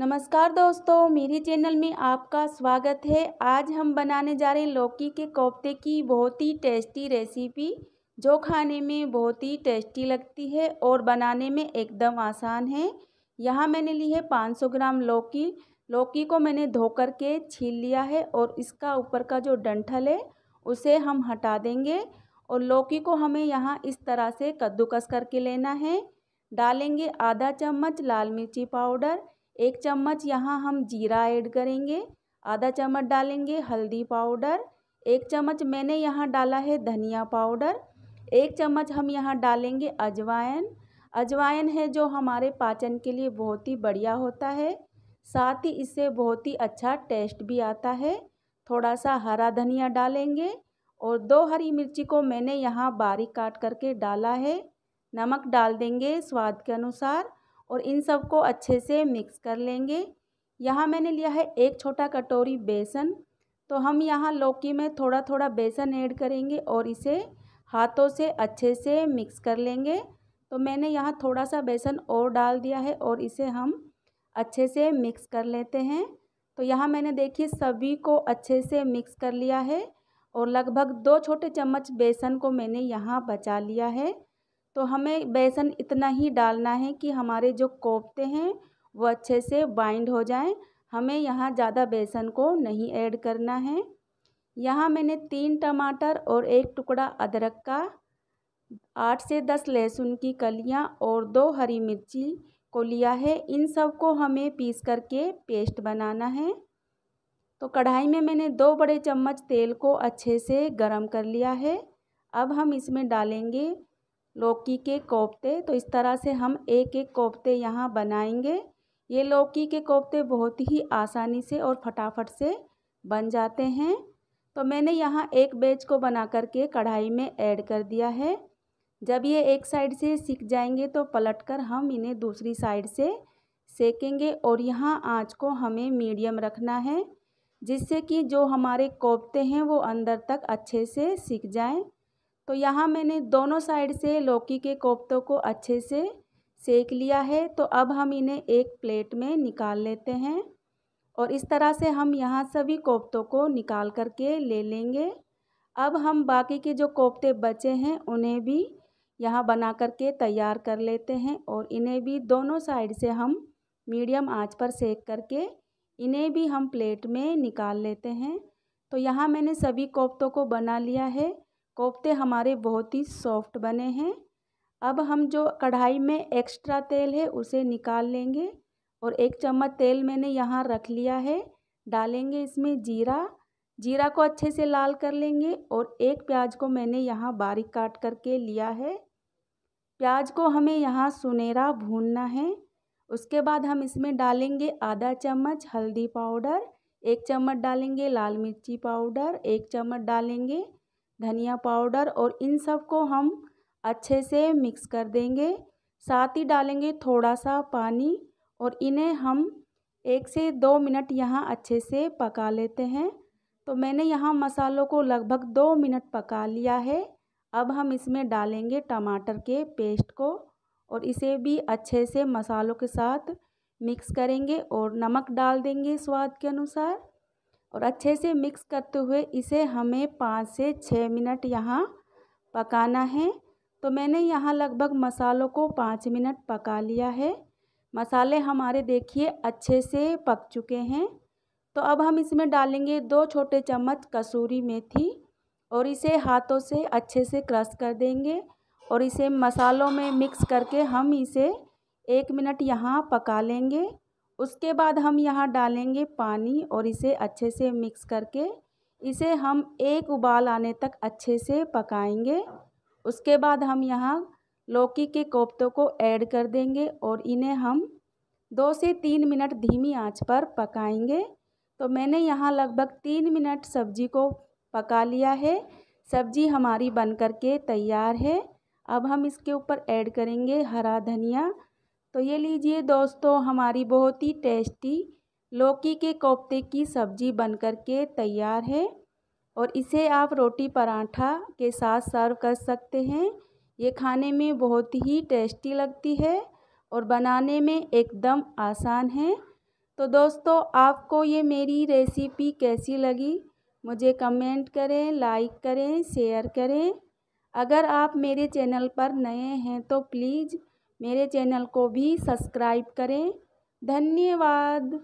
नमस्कार दोस्तों मेरे चैनल में आपका स्वागत है आज हम बनाने जा रहे हैं लौकी के कोफ्ते की बहुत ही टेस्टी रेसिपी जो खाने में बहुत ही टेस्टी लगती है और बनाने में एकदम आसान है यहाँ मैंने ली है 500 ग्राम लौकी लौकी को मैंने धो कर के छील लिया है और इसका ऊपर का जो डंठल है उसे हम हटा देंगे और लौकी को हमें यहाँ इस तरह से कद्दूकस करके लेना है डालेंगे आधा चम्मच लाल मिर्ची पाउडर एक चम्मच यहाँ हम जीरा ऐड करेंगे आधा चम्मच डालेंगे हल्दी पाउडर एक चम्मच मैंने यहाँ डाला है धनिया पाउडर एक चम्मच हम यहाँ डालेंगे अजवाइन अजवाइन है जो हमारे पाचन के लिए बहुत ही बढ़िया होता है साथ ही इससे बहुत ही अच्छा टेस्ट भी आता है थोड़ा सा हरा धनिया डालेंगे और दो हरी मिर्ची को मैंने यहाँ बारीक काट करके डाला है नमक डाल देंगे स्वाद के अनुसार और इन सब को अच्छे से मिक्स कर लेंगे यहाँ मैंने लिया है एक छोटा कटोरी बेसन तो हम यहाँ लौकी में थोड़ा थोड़ा बेसन ऐड करेंगे और इसे हाथों से अच्छे से मिक्स कर लेंगे तो मैंने यहाँ थोड़ा सा बेसन और डाल दिया है और इसे हम अच्छे से मिक्स कर लेते हैं तो यहाँ मैंने देखिए सभी को अच्छे से मिक्स कर लिया है और लगभग दो छोटे चम्मच बेसन को मैंने यहाँ बचा लिया है तो हमें बेसन इतना ही डालना है कि हमारे जो कोफ्ते हैं वो अच्छे से बाइंड हो जाएं हमें यहाँ ज़्यादा बेसन को नहीं ऐड करना है यहाँ मैंने तीन टमाटर और एक टुकड़ा अदरक का आठ से दस लहसुन की कलियाँ और दो हरी मिर्ची को लिया है इन सब को हमें पीस करके पेस्ट बनाना है तो कढ़ाई में मैंने दो बड़े चम्मच तेल को अच्छे से गरम कर लिया है अब हम इसमें डालेंगे लौकी के कोफ्ते तो इस तरह से हम एक एक कोफ्ते यहाँ बनाएंगे ये लौकी के कोफ्ते बहुत ही आसानी से और फटाफट से बन जाते हैं तो मैंने यहाँ एक बेच को बना करके कढ़ाई में ऐड कर दिया है जब ये एक साइड से सीख जाएंगे तो पलट कर हम इन्हें दूसरी साइड से सेकेंगे और यहाँ आँच को हमें मीडियम रखना है जिससे कि जो हमारे कोफ्ते हैं वो अंदर तक अच्छे से सीख जाएँ तो यहाँ मैंने दोनों साइड से लौकी के कोफ्तों को अच्छे से सेक लिया है तो अब हम इन्हें एक प्लेट में निकाल लेते हैं और इस तरह से हम यहाँ सभी कोफ्तों को निकाल करके ले लेंगे अब हम बाकी के जो कोफ्ते बचे हैं उन्हें भी यहाँ बना करके तैयार कर लेते हैं और इन्हें भी दोनों साइड से हम मीडियम आंच पर सेक करके इन्हें भी हम प्लेट में निकाल लेते हैं तो यहाँ मैंने सभी कोफ्तों को बना लिया है कोफ्ते हमारे बहुत ही सॉफ्ट बने हैं अब हम जो कढ़ाई में एक्स्ट्रा तेल है उसे निकाल लेंगे और एक चम्मच तेल मैंने यहाँ रख लिया है डालेंगे इसमें जीरा जीरा को अच्छे से लाल कर लेंगे और एक प्याज को मैंने यहाँ बारीक काट करके लिया है प्याज को हमें यहाँ सुनहरा भूनना है उसके बाद हम इसमें डालेंगे आधा चम्मच हल्दी पाउडर एक चम्मच डालेंगे लाल मिर्ची पाउडर एक चम्मच डालेंगे धनिया पाउडर और इन सब को हम अच्छे से मिक्स कर देंगे साथ ही डालेंगे थोड़ा सा पानी और इन्हें हम एक से दो मिनट यहाँ अच्छे से पका लेते हैं तो मैंने यहाँ मसालों को लगभग दो मिनट पका लिया है अब हम इसमें डालेंगे टमाटर के पेस्ट को और इसे भी अच्छे से मसालों के साथ मिक्स करेंगे और नमक डाल देंगे स्वाद के अनुसार और अच्छे से मिक्स करते हुए इसे हमें पाँच से छः मिनट यहाँ पकाना है तो मैंने यहाँ लगभग मसालों को पाँच मिनट पका लिया है मसाले हमारे देखिए अच्छे से पक चुके हैं तो अब हम इसमें डालेंगे दो छोटे चम्मच कसूरी मेथी और इसे हाथों से अच्छे से क्रश कर देंगे और इसे मसालों में मिक्स करके हम इसे एक मिनट यहाँ पका लेंगे उसके बाद हम यहाँ डालेंगे पानी और इसे अच्छे से मिक्स करके इसे हम एक उबाल आने तक अच्छे से पकाएंगे उसके बाद हम यहाँ लौकी के कोफ्तों को ऐड कर देंगे और इन्हें हम दो से तीन मिनट धीमी आंच पर पकाएंगे तो मैंने यहाँ लगभग तीन मिनट सब्जी को पका लिया है सब्जी हमारी बन कर के तैयार है अब हम इसके ऊपर ऐड करेंगे हरा धनिया तो ये लीजिए दोस्तों हमारी बहुत ही टेस्टी लौकी के कोफ्ते की सब्ज़ी बनकर के तैयार है और इसे आप रोटी पराठा के साथ सर्व कर सकते हैं ये खाने में बहुत ही टेस्टी लगती है और बनाने में एकदम आसान है तो दोस्तों आपको ये मेरी रेसिपी कैसी लगी मुझे कमेंट करें लाइक करें शेयर करें अगर आप मेरे चैनल पर नए हैं तो प्लीज़ मेरे चैनल को भी सब्सक्राइब करें धन्यवाद